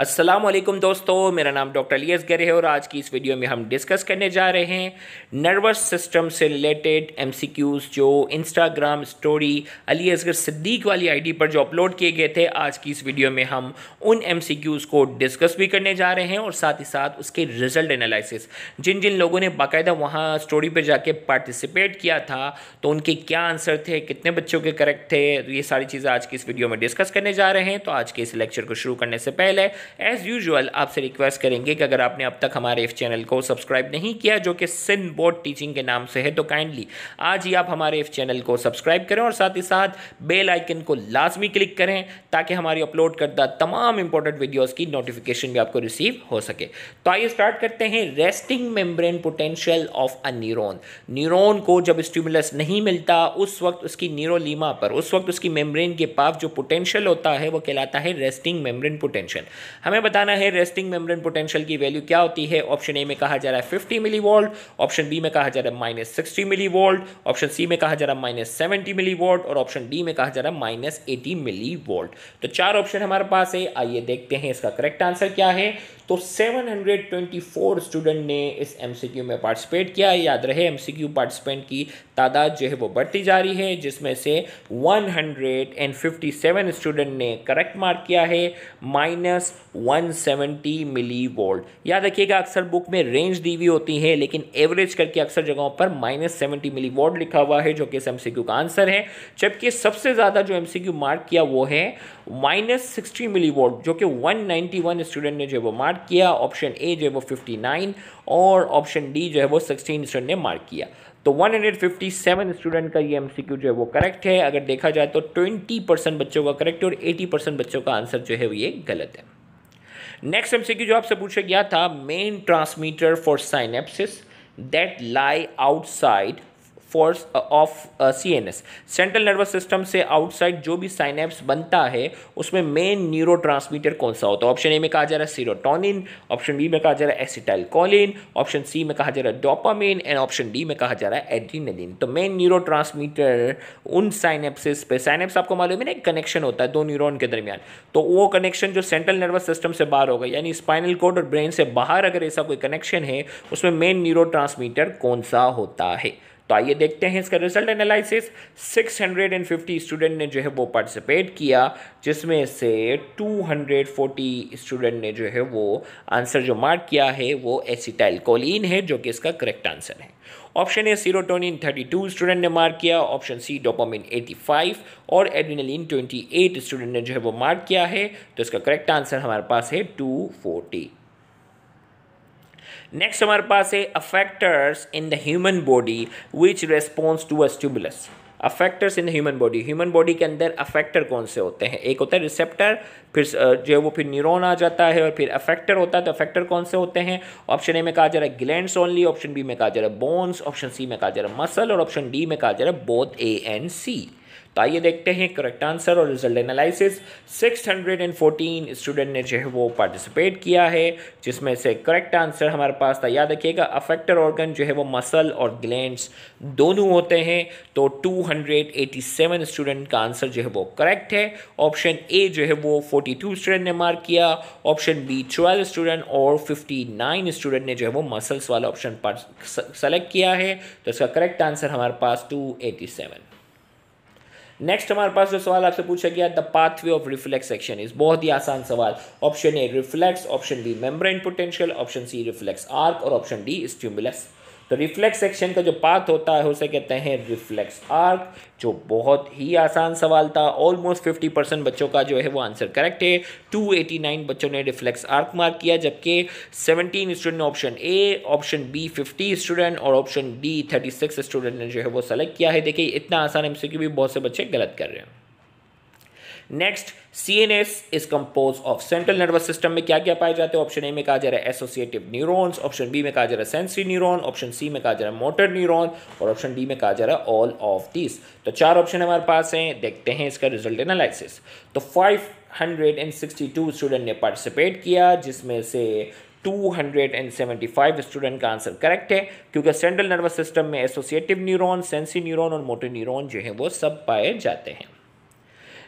असलम दोस्तों मेरा नाम डॉक्टर अलियस गरे है और आज की इस वीडियो में हम डिस्कस करने जा रहे हैं नर्वस सिस्टम से रिलेटेड एमसीक्यूज़ जो इंस्टाग्राम स्टोरी अली असगर सिद्दीक वाली आईडी पर जो अपलोड किए गए थे आज की इस वीडियो में हम उन एमसीक्यूज़ को डिस्कस भी करने जा रहे हैं और साथ ही साथ उसके रिजल्ट एनालिसिस जिन जिन लोगों ने बाकायदा वहाँ स्टोरी पर जाके पार्टिसिपेट किया था तो उनके क्या आंसर थे कितने बच्चों के करेक्ट थे तो ये सारी चीज़ें आज की इस वीडियो में डिस्कस करने जा रहे हैं तो आज के इस लेक्चर को शुरू करने से पहले एज़ यूजल आपसे रिक्वेस्ट करेंगे कि अगर आपने अब तक हमारे इस चैनल को सब्सक्राइब नहीं किया जो कि सिन बोर्ड टीचिंग के नाम से है तो काइंडली आज ही आप हमारे इस चैनल को सब्सक्राइब करें और साथ ही साथ बेल आइकन को लाजमी क्लिक करें ताकि हमारी अपलोड करदा तमाम इंपॉर्टेंट वीडियोज़ की नोटिफिकेशन भी आपको रिसीव हो सके तो आइए स्टार्ट करते हैं resting membrane potential of a neuron neuron को जब स्टिमुलस नहीं मिलता उस वक्त उसकी न्यूरोलीमा पर उस वक्त उसकी मेम्ब्रेन के पास जो पोटेंशियल होता है वो कहलाता है रेस्टिंग मेम्ब्रेन पोटेंशियल हमें बताना है रेस्टिंग मेम्ब्रेन पोटेंशियल की वैल्यू क्या होती है ऑप्शन ए में कहा जा रहा है fifty millivolt option B में कहा जा रहा है minus sixty millivolt option C में कहा जा रहा है माइनस सेवेंटी मिली वोल्ट और ऑप्शन डी में कहा जा रहा है माइनस एटी मिली वोल्ट तो चार ऑप्शन हमारे पास है आइए देखते हैं इसका करेक्ट आंसर क्या है तो 724 स्टूडेंट ने इस एमसीक्यू में पार्टिसिपेट किया याद रहे एमसीक्यू पार्टिसिपेंट की तादाद जो है वो बढ़ती जा रही है जिसमें से 157 स्टूडेंट ने करेक्ट मार्क किया है माइनस 170 मिली वोल्ट याद रखिएगा अक्सर बुक में रेंज दी हुई होती है लेकिन एवरेज करके अक्सर जगहों पर माइनस सेवेंटी मिली वोल्ट लिखा हुआ है जो कि एम का आंसर है जबकि सबसे ज़्यादा जो एम मार्क किया वो है माइनस सिक्सटी मिली वोल्ट जो कि 191 स्टूडेंट ने जो है वो मार्क किया ऑप्शन ए जो है वो 59 और ऑप्शन डी जो है वो 16 स्टूडेंट ने मार्क किया तो 157 स्टूडेंट का ये एमसीक्यू जो है वो करेक्ट है अगर देखा जाए तो 20 परसेंट बच्चों का करेक्ट और 80 परसेंट बच्चों का आंसर जो है वो ये गलत है नेक्स्ट एमसीक्यू जो आपसे पूछा गया था main transmitter for synapses that lie outside force of C N S central nervous system से आउटसाइड जो भी साइनेप्स बनता है उसमें मेन न्यूरो ट्रांसमीटर कौन सा होता है ऑप्शन ए में कहा जा रहा है सीरोटोनिन ऑप्शन बी में कहा जा रहा है एसिटाइल कॉलिन ऑप्शन सी में कहा जा रहा है डोपामिन एंड ऑप्शन डी में कहा जा रहा है एड्रीनलिन तो मेन न्यूरो ट्रांसमीटर उन साइनेप्सिस पे साइनेप्स आपको मालूम है ना एक कनेक्शन होता है दो न्यूरोन के दरमियान तो वो कनेक्शन जो सेंट्रल नर्वस सिस्टम से बाहर होगा यानी स्पाइनल कोड और ब्रेन से बाहर अगर ऐसा कोई कनेक्शन है उसमें मेन न्यूरो कौन सा होता है तो आइए देखते हैं इसका रिजल्ट एनालिसिस 650 स्टूडेंट ने जो है वो पार्टिसिपेट किया जिसमें से 240 स्टूडेंट ने जो है वो आंसर जो मार्क किया है वो एसिटाइल कोलिन है जो कि इसका करेक्ट आंसर है ऑप्शन ए सीरोटोनिन 32 स्टूडेंट ने मार्क किया ऑप्शन सी डोपामिन 85 और ट्वेंटी 28 स्टूडेंट ने जो है वो मार्क किया है तो इसका करेक्ट आंसर हमारे पास है फोर्टी नेक्स्ट हमारे पास है effectors in the human body which response to stimulus effectors in the human body human body के अंदर अफेक्टर कौन से होते हैं एक होता है रिसेप्टर फिर जो है वो फिर न्यूरॉन आ जाता है और फिर अफेक्टर होता है तो अफेक्टर कौन से होते हैं ऑप्शन ए में कहा जा रहा है ग्लैंड्स ओनली ऑप्शन बी में कहा जा रहा है बोन्स ऑप्शन सी में कहा जा रहा है मसल और ऑप्शन डी में कहा जा रहा है बोथ ए एंड सी तो आइए देखते हैं करेक्ट आंसर और रिजल्ट एनालिसिस 614 स्टूडेंट ने जो है वो पार्टिसिपेट किया है जिसमें से करेक्ट आंसर हमारे पास था याद रखिएगा अफेक्टर ऑर्गन जो है वो मसल और ग्लैंड्स दोनों होते हैं तो 287 स्टूडेंट का आंसर जो है वो करेक्ट है ऑप्शन ए जो है वो 42 स्टूडेंट ने मार्क किया ऑप्शन बी ट्वेल्व स्टूडेंट और नाइन स्टूडेंट ने जो है वो मसल्स वाला ऑप्शन सेलेक्ट किया है तो इसका करेक्ट आंसर हमारे पास टू सेवन नेक्स्ट हमारे पास जो सवाल आपसे पूछा गया the pathway of reflex action is बहुत ही आसान सवाल option A reflex option B membrane potential option C reflex arc और ऑप्शन डी स्ट्यूमुलस तो रिफ्लेक्स सेक्शन का जो पाथ होता है उसे कहते हैं रिफ्लेक्स आर्क जो बहुत ही आसान सवाल था ऑलमोस्ट फिफ्टी परसेंट बच्चों का जो है वो आंसर करेक्ट है टू एटी नाइन बच्चों ने रिफ्लेक्स आर्क मार्क किया जबकि सेवनटीन स्टूडेंट ने option A option B fifty student और option D thirty six student ने जो है वो सेलेक्ट किया है देखिए इतना आसान एम भी बहुत से बच्चे गलत कर रहे हैं next CNS is compose of central nervous system में क्या क्या पाए जाते हैं ऑप्शन ए में कहा जा रहा है एसोसिएटिव न्यूरॉन्स ऑप्शन बी में कहा जा रहा है सेंसरी न्यूरॉन ऑप्शन सी में कहा जा रहा है मोटर न्यूरॉन और ऑप्शन डी में कहा जा रहा है ऑल ऑफ दिस तो चार ऑप्शन हमारे पास हैं देखते हैं इसका रिजल्ट एनालिसिस तो 562 स्टूडेंट ने पार्टिसिपेट किया जिसमें से 275 स्टूडेंट का आंसर करेक्ट है क्योंकि सेंट्रल नर्वस सिस्टम में एसोसिएटिव न्यूरॉन सेंसी न्यूरॉन और मोटर न्यूरॉन जो है वो सब पाए जाते हैं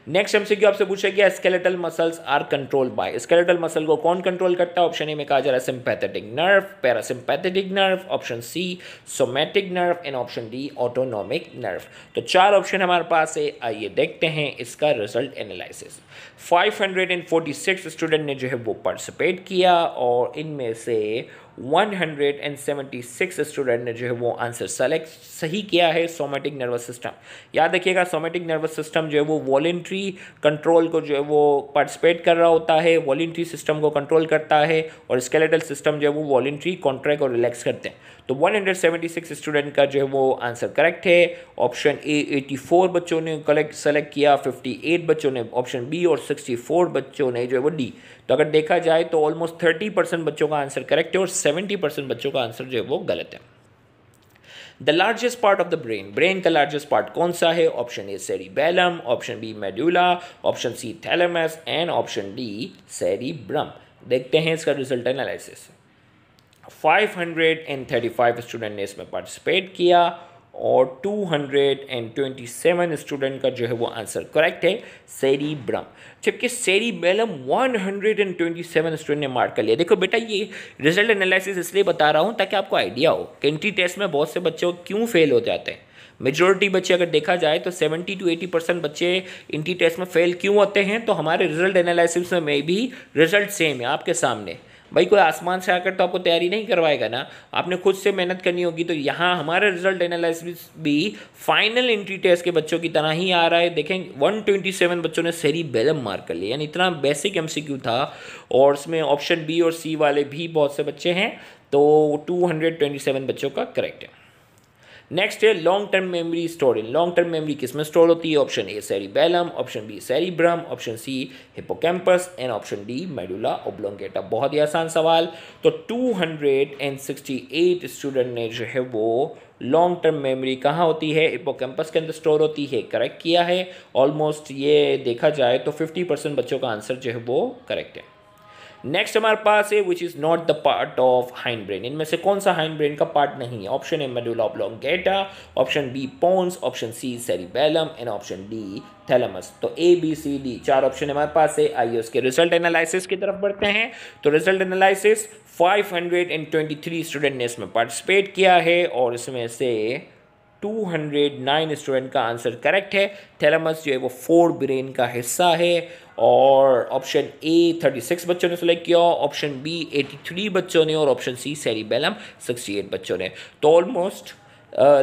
नेक्स्ट एमसीक्यू आपसे पूछा गया skeletal muscles are controlled by skeletal muscle को कौन कंट्रोल करता है ऑप्शन ए में कहा जा रहा है sympathetic nerve parasympathetic nerve option C somatic nerve and option D autonomic nerve तो चार ऑप्शन हमारे पास है आइए देखते हैं इसका रिजल्ट एनालिसिस 546 स्टूडेंट ने जो है वो पार्टिसिपेट किया और इनमें से 176 स्टूडेंट ने जो है वो आंसर सेलेक्ट सही किया है सोमेटिक नर्वस सिस्टम याद रखिएगा सोमेटिक नर्वस सिस्टम जो है वो वॉलेंट्री कंट्रोल को जो है वो पार्टिसिपेट कर रहा होता है वॉलेंट्री सिस्टम को कंट्रोल करता है और स्केलेटल सिस्टम जो है वो वॉलेंट्री कॉन्ट्रैक्ट और रिलैक्स करते हैं तो 176 स्टूडेंट का जो है वो आंसर करेक्ट है ऑप्शन ए 84 बच्चों ने कलेक्ट सेलेक्ट किया 58 बच्चों ने ऑप्शन बी और 64 बच्चों ने जो है वो डी तो अगर देखा जाए तो ऑलमोस्ट थर्टी परसेंट बच्चों का आंसर करेक्ट है और सेवेंटी परसेंट बच्चों का आंसर जो है वो गलत है the largest part of the brain brain का लार्जेस्ट पार्ट कौन सा है option A cerebellum option B medulla option C thalamus and option D cerebrum देखते हैं इसका result analysis five hundred and thirty five student ने इसमें पार्टिसिपेट किया और 227 स्टूडेंट का जो है वो आंसर करेक्ट है सेरी ब्रम जबकि बेलम 127 स्टूडेंट ने मार्क कर लिया देखो बेटा ये रिजल्ट एनालिसिस इसलिए बता रहा हूँ ताकि आपको आइडिया हो कि एंट्री टेस्ट में बहुत से बच्चे क्यों फेल हो जाते हैं मेजोरिटी बच्चे अगर देखा जाए तो 70 टू 80 परसेंट बच्चे इंटी टेस्ट में फेल क्यों होते हैं तो हमारे रिजल्ट एनालिसिस में भी रिजल्ट सेम है आपके सामने भाई कोई आसमान से आकर तो आपको तैयारी नहीं करवाएगा ना आपने खुद से मेहनत करनी होगी तो यहाँ हमारा रिजल्ट एनालिसिस भी फाइनल एंट्री टेस्ट के बच्चों की तरह ही आ रहा है देखें 127 बच्चों ने सही बेलम मार्क कर लिया यानी इतना बेसिक एम था और उसमें ऑप्शन बी और सी वाले भी बहुत से बच्चे हैं तो टू बच्चों का करेक्ट है नेक्स्ट है long term memory store in long term memory किस में स्टोर होती है option A cerebellum option B cerebrum option C hippocampus and option D medulla oblongata बहुत ही आसान सवाल तो 268 स्टूडेंट ने जो है वो लॉन्ग टर्म मेमोरी कहाँ होती है हिपोकैम्पस के अंदर स्टोर होती है करेक्ट किया है ऑलमोस्ट ये देखा जाए तो 50 परसेंट बच्चों का आंसर जो है वो करेक्ट है नेक्स्ट हमारे पास है which is not the part of hind brain इनमें से कौन सा हाइंड ब्रेन का पार्ट नहीं है option A medulla oblongata option B pons option C cerebellum and option D thalamus तो ए बी सी डी चार ऑप्शन हमारे पास है आइए उसके रिजल्ट एनालिसिस की तरफ बढ़ते हैं तो रिजल्ट एनालिसिस 523 स्टूडेंट ने इसमें पार्टिसिपेट किया है और इसमें से 209 स्टूडेंट का आंसर करेक्ट है थैलेमस जो है वो फोर ब्रेन का हिस्सा है और ऑप्शन ए 36 बच्चों ने सेलेक्ट किया ऑप्शन बी 83 बच्चों ने और ऑप्शन सी सेरिबेलम 68 बच्चों ने तो ऑलमोस्ट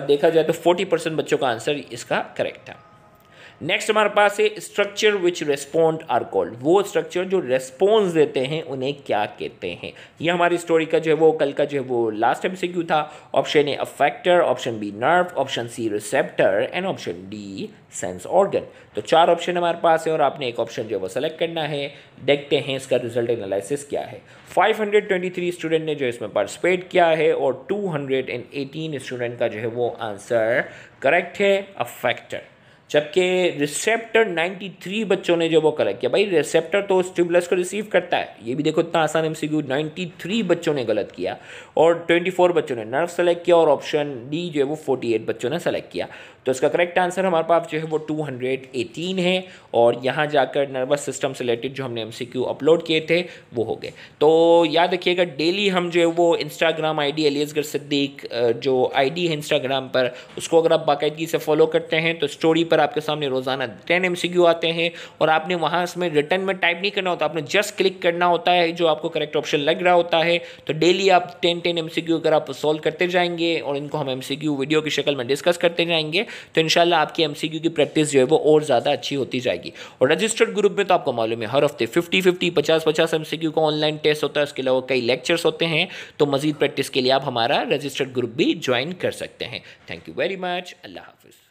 देखा जाए तो 40 परसेंट बच्चों का आंसर इसका करेक्ट था नेक्स्ट हमारे पास है structure which respond are called वो स्ट्रक्चर जो रेस्पॉन्स देते हैं उन्हें क्या कहते हैं ये हमारी स्टोरी का जो है वो कल का जो है वो लास्ट एम था option A effector option B nerve option C receptor and option D sense organ तो चार ऑप्शन हमारे पास है और आपने एक ऑप्शन जो है वो सेलेक्ट करना है देखते हैं इसका रिजल्ट एनालिसिस क्या है 523 स्टूडेंट ने जो इसमें पार्टिसिपेट किया है और 218 स्टूडेंट का जो है वो आंसर करेक्ट है अफेक्टर जबकि रिसेप्टर 93 बच्चों ने जो वो कलेक्ट किया भाई रिसेप्टर तो स्टिमुलस को रिसीव करता है ये भी देखो इतना आसान एम सी क्यू नाइन्टी बच्चों ने गलत किया और 24 बच्चों ने नर्व सेलेक्ट किया और ऑप्शन डी जो है वो 48 बच्चों ने सेलेक्ट किया तो इसका करेक्ट आंसर हमारे पास जो है वो 218 है और यहाँ जाकर नर्वस सिस्टम से रिलेटेड जो हमने एम अपलोड किए थे वो हो गए तो याद रखिएगा डेली हम जो है वो इंस्टाग्राम आई डी सिद्दीक जो आई है इंस्टाग्राम पर उसको अगर आप बाकायदगी से फॉलो करते हैं तो स्टोरी पर आपके सामने रोज़ाना टेन एम आते हैं और आपने वहां इसमें रिटर्न में टाइप नहीं करना होता आपने जस्ट क्लिक करना होता है जो आपको करेक्ट ऑप्शन लग रहा होता है तो डेली आप टेन टेन एम अगर आप सोल्व करते जाएंगे और इनको हम एम वीडियो की शक्ल में डिस्कस करते जाएंगे तो इन आपकी एम की प्रैक्टिस जो है वो और ज़्यादा अच्छी होती जाएगी और रजिस्टर्ड ग्रुप में तो आपको मालूम है हर हफ्ते फिफ्टी फिफ्टी पचास पचास एम का ऑनलाइन टेस्ट होता है उसके अलावा कई लेक्चर्स होते हैं तो मजीद प्रैक्टिस के लिए आप हमारा रजिस्टर्ड ग्रुप भी ज्वाइन कर सकते हैं thank you very much Allah हाफिज़